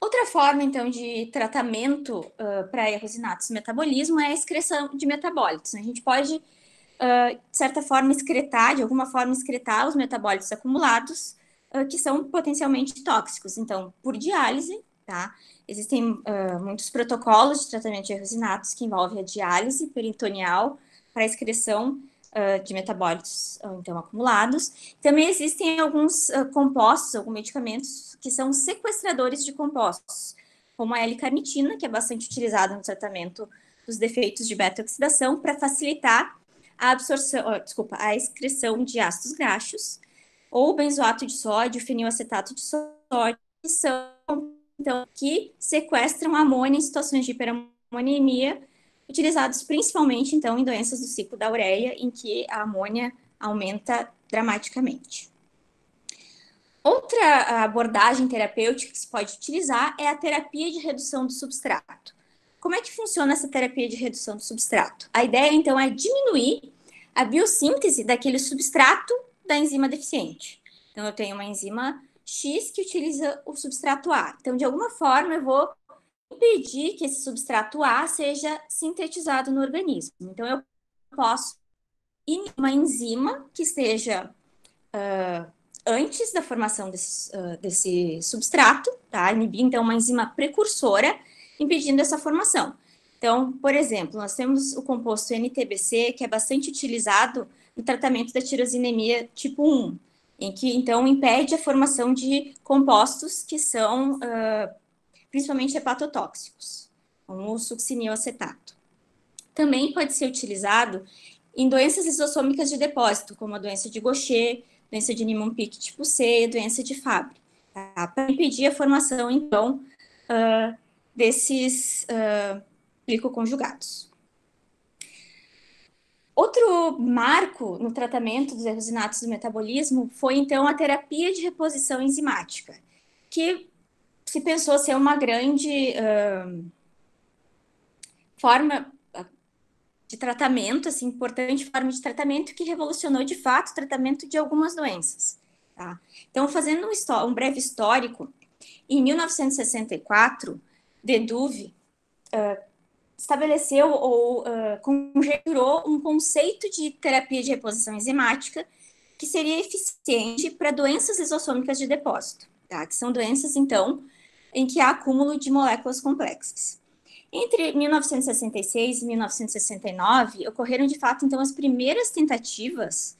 Outra forma, então, de tratamento uh, para erros inatos do metabolismo é a excreção de metabólitos. Né? A gente pode de certa forma, excretar, de alguma forma, excretar os metabólitos acumulados, uh, que são potencialmente tóxicos. Então, por diálise, tá? Existem uh, muitos protocolos de tratamento de erosinatos que envolvem a diálise peritoneal para excreção de metabólitos, então, acumulados. Também existem alguns compostos, alguns medicamentos que são sequestradores de compostos, como a L-carnitina, que é bastante utilizada no tratamento dos defeitos de beta-oxidação, para facilitar a absorção, desculpa, a excreção de ácidos graxos, ou benzoato de sódio, fenilacetato de sódio, que são então que sequestram amônia em situações de hiperamonemia, utilizados principalmente então em doenças do ciclo da ureia, em que a amônia aumenta dramaticamente. Outra abordagem terapêutica que se pode utilizar é a terapia de redução do substrato. Como é que funciona essa terapia de redução do substrato? A ideia, então, é diminuir a biossíntese daquele substrato da enzima deficiente. Então, eu tenho uma enzima X que utiliza o substrato A. Então, de alguma forma, eu vou impedir que esse substrato A seja sintetizado no organismo. Então, eu posso inibir uma enzima que esteja uh, antes da formação desse, uh, desse substrato, tá? Inibir, então, uma enzima precursora impedindo essa formação. Então, por exemplo, nós temos o composto NTBC, que é bastante utilizado no tratamento da tirosinemia tipo 1, em que, então, impede a formação de compostos que são uh, principalmente hepatotóxicos, como o succinilacetato. Também pode ser utilizado em doenças lisossômicas de depósito, como a doença de Gaucher, doença de Niemann-Pick tipo C, doença de Fabry, tá? para impedir a formação, então, uh, desses uh, conjugados. Outro marco no tratamento dos erros inatos do metabolismo foi então a terapia de reposição enzimática, que se pensou ser uma grande uh, forma ah, de tratamento, assim, importante forma de tratamento que revolucionou de fato o tratamento de algumas doenças. Tá? Então, fazendo um, um breve histórico, em 1964 Denduve uh, ah, estabeleceu ou uh, ah, conjecturou um conceito de terapia de reposição enzimática que seria eficiente para doenças lisossômicas de depósito, tá? que são doenças, então, em que há acúmulo de moléculas complexas. Entre 1966 e 1969, ocorreram de fato, então, as primeiras tentativas,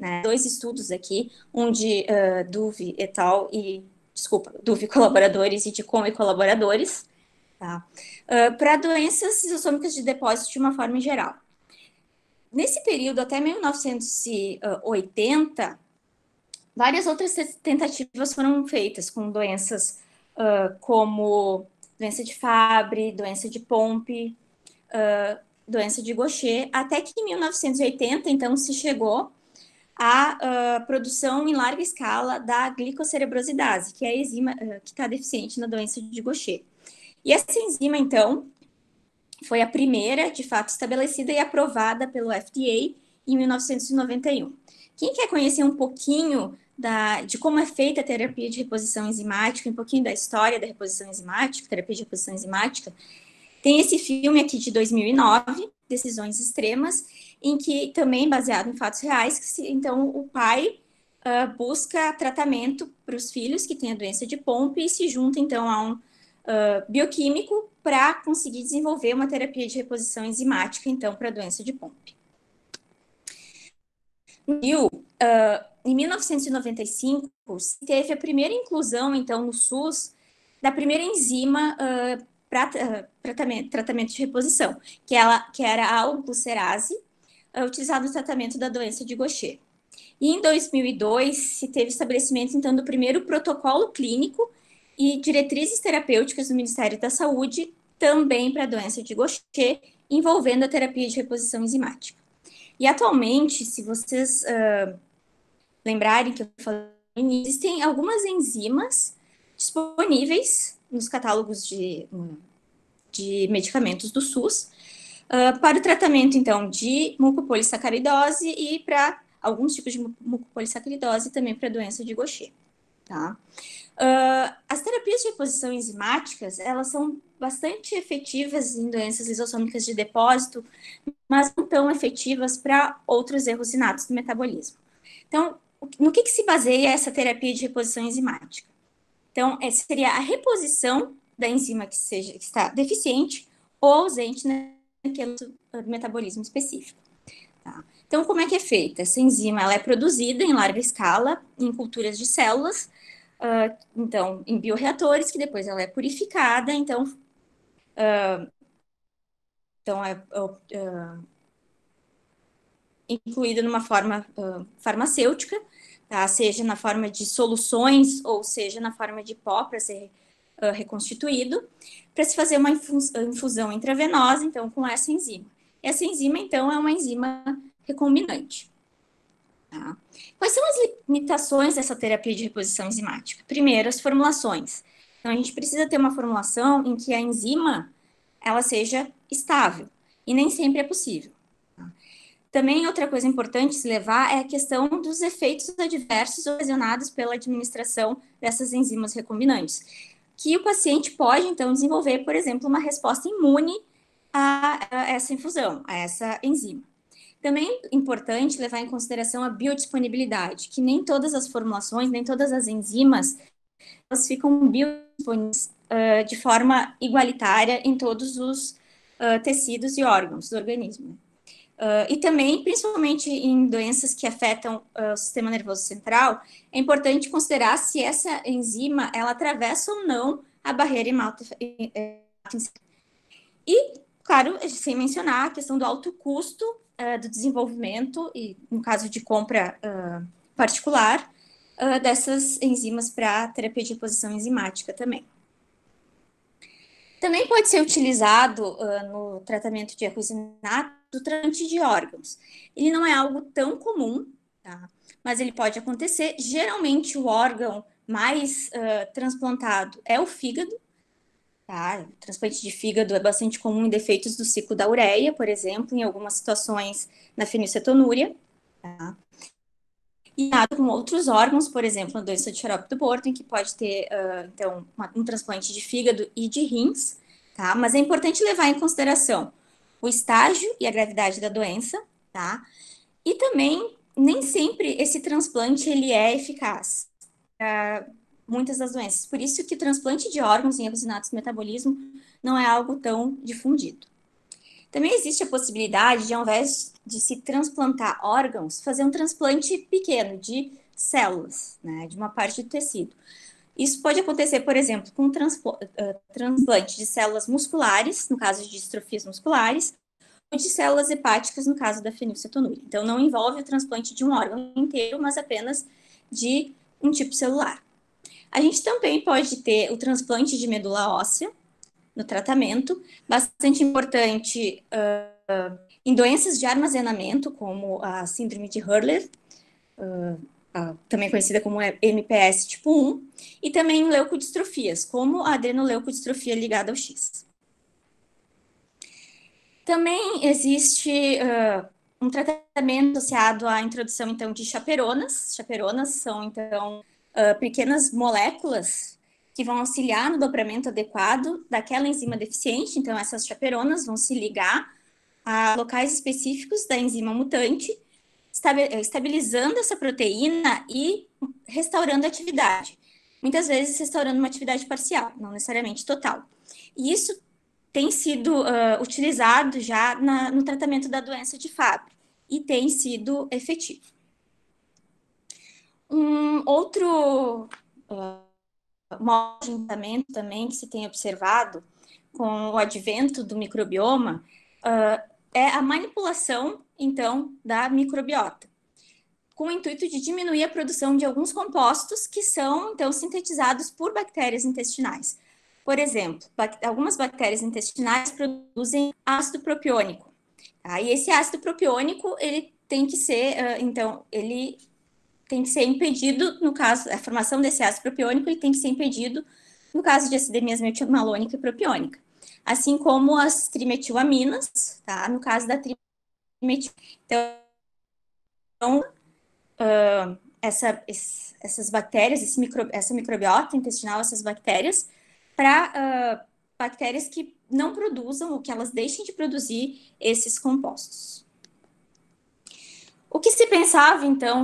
né, dois estudos aqui, um de uh, Duve et al. e desculpa, DUV colaboradores e de como colaboradores, tá? Uh, ah, para doenças isossômicas de depósito de uma forma geral. Nesse período, até 1980, várias outras tentativas foram feitas com doenças uh, como doença de Fabry, doença de Pompe, uh, doença de Gaucher, até que em 1980, então, se chegou a uh, produção em larga escala da glicocerebrosidase, que é a enzima uh, que está deficiente na doença de Gaucher. E essa enzima, então, foi a primeira, de fato, estabelecida e aprovada pelo FDA em 1991. Quem quer conhecer um pouquinho da, de como é feita a terapia de reposição enzimática, um pouquinho da história da reposição enzimática, terapia de reposição enzimática, tem esse filme aqui de 2009, decisões extremas, em que também baseado em fatos reais, que se, então o pai uh, busca tratamento para os filhos que têm a doença de Pompe e se junta então a um uh, bioquímico para conseguir desenvolver uma terapia de reposição enzimática então para a doença de Pompe. New, uh, ah, em 1995, teve a primeira inclusão, então, no SUS, da primeira enzima uh, para tratamento, tratamento de reposição, que, ela, que era a onclucerase, eh, utilizado no tratamento da doença de Gaucher. E em 2002, se teve estabelecimento, então, do primeiro protocolo clínico e diretrizes terapêuticas do Ministério da Saúde, também para a doença de Gaucher, envolvendo a terapia de reposição enzimática. E atualmente, se vocês uh, lembrarem que eu falei, existem algumas enzimas disponíveis nos catálogos de, hum, de medicamentos do SUS, uh, para o tratamento, então, de mucopolissacaridose e para alguns tipos de mucopolissacaridose também para doença de Gaucher, tá? Uh, as terapias de reposição enzimáticas, elas são bastante efetivas em doenças lisossômicas de depósito, mas não tão efetivas para outros erros inatos do metabolismo. Então, no que, que, se baseia essa terapia de reposição enzimática? Então, seria a reposição da enzima que, seja, que está deficiente ou ausente naquele né, é metabolismo específico. Tá? Então, como é que é feita? Essa enzima ela é produzida em larga escala em culturas de células, uh, então, em bioreatores, que depois ela é purificada, então, uh, então é uh, incluída numa forma ah, farmacêutica, tá? seja na forma de soluções ou seja na forma de pó para ser reconstituído, para se fazer uma infusão intravenosa, então, com essa enzima. Essa enzima, então, é uma enzima recombinante. Tá? Quais são as limitações dessa terapia de reposição enzimática? Primeiro, as formulações. Então, a gente precisa ter uma formulação em que a enzima ela seja estável, e nem sempre é possível. Tá? Também, outra coisa importante se levar é a questão dos efeitos adversos ocasionados pela administração dessas enzimas recombinantes que o paciente pode, então, desenvolver, por exemplo, uma resposta imune a, a essa infusão, a essa enzima. Também é importante levar em consideração a biodisponibilidade, que nem todas as formulações, nem todas as enzimas, elas ficam biodisponíveis uh, de forma igualitária em todos os uh, tecidos e órgãos do organismo. Né? Uh, e também, principalmente em doenças que afetam uh, o sistema nervoso central, é importante considerar se essa enzima ela atravessa ou não a barreira hematoencefálica. E, claro, sem mencionar a questão do alto custo uh, do desenvolvimento e, no caso de compra particular, dessas enzimas para terapia de reposição enzimática também. Também pode ser utilizado no tratamento de erros inatos do transplante de órgãos. Ele não é algo tão comum, tá? mas ele pode acontecer. Geralmente, o órgão mais uh, transplantado é o fígado. Tá? O transplante de fígado é bastante comum em defeitos do ciclo da ureia, por exemplo, em algumas situações na fenilcetonúria. Tá? E nada com outros órgãos, por exemplo, a doença de xarope do bordo, em que pode ter, uh, então, uma, um transplante de fígado e de rins. Tá? Mas é importante levar em consideração o estágio e a gravidade da doença, tá? E também nem sempre esse transplante ele é eficaz para muitas das doenças. Por isso que o transplante de órgãos em elusinatos do metabolismo não é algo tão difundido. Também existe a possibilidade de, ao invés de se transplantar órgãos, fazer um transplante pequeno de células, né, de uma parte do tecido. Isso pode acontecer, por exemplo, com transpo, uh, transplante de células musculares, no caso de distrofias musculares, ou de células hepáticas, no caso da fenilcetonúria. Então, não envolve o transplante de um órgão inteiro, mas apenas de um tipo celular. A gente também pode ter o transplante de medula óssea no tratamento, bastante importante uh, em doenças de armazenamento, como a síndrome de Hurler, uh, ah, também conhecida como MPS tipo 1, e também leucodistrofias, como a adrenoleucodistrofia ligada ao X. Também existe uh, um tratamento associado à introdução, então, de chaperonas. Chaperonas são, então, uh, pequenas moléculas que vão auxiliar no dobramento adequado daquela enzima deficiente. Então, essas chaperonas vão se ligar a locais específicos da enzima mutante eh, estabilizando essa proteína e restaurando a atividade. Muitas vezes restaurando uma atividade parcial, não necessariamente total. E isso tem sido uh, utilizado já na, no tratamento da doença de Fabry e tem sido efetivo. Um outro uh, ah, modo de tratamento também que se tem observado com o advento do microbioma uh, é a manipulação, então, da microbiota, com o intuito de diminuir a produção de alguns compostos que são, então, sintetizados por bactérias intestinais. Por exemplo, algumas bactérias intestinais produzem ácido propiônico. Tá? E esse ácido propiônico, ele tem que ser, então, ele tem que ser impedido, no caso, a formação desse ácido propiônico, ele tem que ser impedido no caso de acidemias metilmalônica e propiônica assim como as trimetilaminas, tá? No caso da trimetil. Então, uh, essa, esse, essas bactérias, micro, essa microbiota intestinal, essas bactérias, para uh, ah, bactérias que não produzam ou que elas deixem de produzir esses compostos. O que se pensava, então,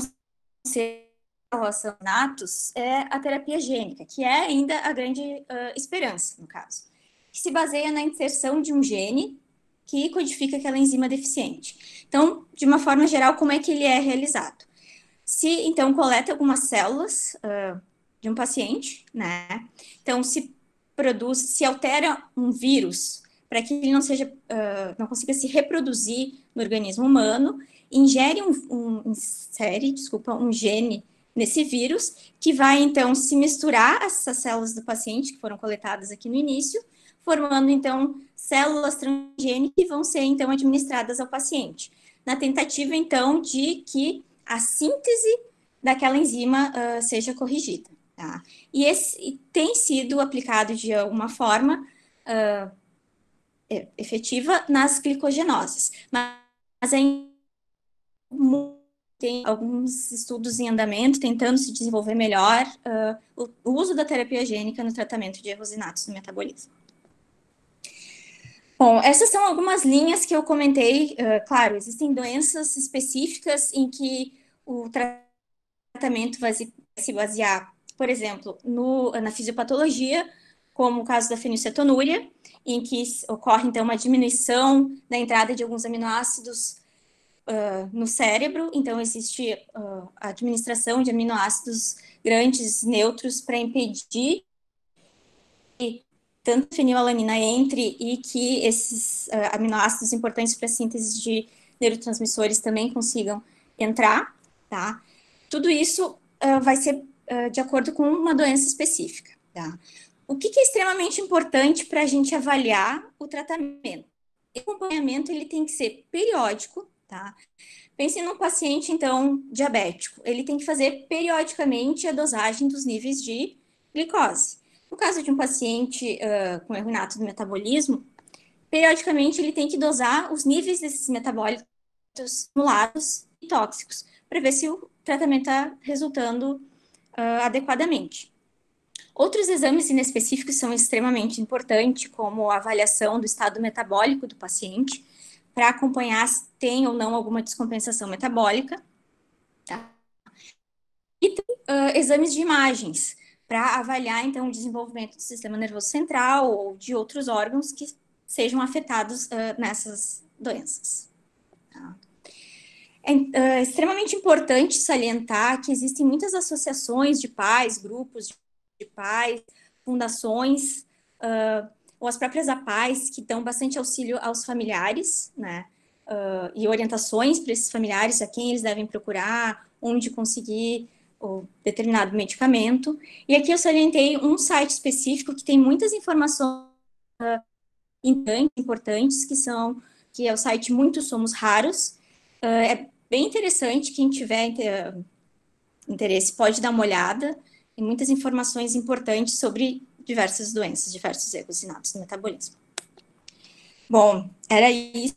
ser relacionados é a terapia gênica, que é ainda a grande uh, esperança, no caso que se baseia na inserção de um gene que codifica aquela enzima deficiente. Então, de uma forma geral, como é que ele é realizado? Se, então, coleta algumas células uh, de um paciente, né? Então, se produz, se altera um vírus para que ele não seja, uh, não consiga se reproduzir no organismo humano, ingere um, um, insere, desculpa, um gene nesse vírus, que vai, então, se misturar a essas células do paciente que foram coletadas aqui no início, formando então células transgênicas que vão ser então administradas ao paciente, na tentativa então de que a síntese daquela enzima uh, seja corrigida. Tá? E esse tem sido aplicado de alguma forma uh, efetiva nas glicogenoses, mas ainda tem alguns estudos em andamento tentando se desenvolver melhor uh, o uso da terapia gênica no tratamento de erros inatos no metabolismo. Bom, essas são algumas linhas que eu comentei. Uh, claro, existem doenças específicas em que o tratamento vai se basear, por exemplo, no, na fisiopatologia, como o caso da fenilcetonúria, em que ocorre então uma diminuição da entrada de alguns aminoácidos uh, no cérebro. Então, existe uh, a administração de aminoácidos grandes, neutros, para impedir que tanto fenilalanina entre e que esses uh, aminoácidos importantes para a síntese de neurotransmissores também consigam entrar, tá? Tudo isso uh, vai ser uh, de acordo com uma doença específica, tá? O que, que é extremamente importante para a gente avaliar o tratamento? O acompanhamento ele tem que ser periódico, tá? Pense num paciente, então, diabético. Ele tem que fazer periodicamente a dosagem dos níveis de glicose. No caso de um paciente uh, com erro inato do metabolismo, periodicamente ele tem que dosar os níveis desses metabólicos estimulados e tóxicos, para ver se o tratamento está resultando uh, adequadamente. Outros exames inespecíficos são extremamente importantes, como a avaliação do estado metabólico do paciente, para acompanhar se tem ou não alguma descompensação metabólica. Tá? E uh, exames de imagens, para avaliar, então, o desenvolvimento do sistema nervoso central ou de outros órgãos que sejam afetados uh, nessas doenças. Tá? É uh, extremamente importante salientar que existem muitas associações de pais, grupos de pais, fundações, uh, ou as próprias APAES, que dão bastante auxílio aos familiares, né? Uh, e orientações para esses familiares, a quem eles devem procurar, onde conseguir ou determinado medicamento. E aqui eu salientei um site específico que tem muitas informações importantes, que são que é o site Muitos Somos Raros. Ah, é bem interessante, quem tiver interesse pode dar uma olhada. Tem muitas informações importantes sobre diversas doenças, diversos erros inatos no metabolismo. Bom, era isso.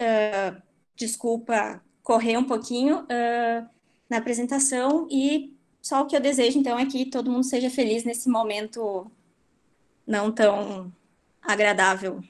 Ah, desculpa correr um pouquinho. Ah, na apresentação e só o que eu desejo, então, é que todo mundo seja feliz nesse momento não tão agradável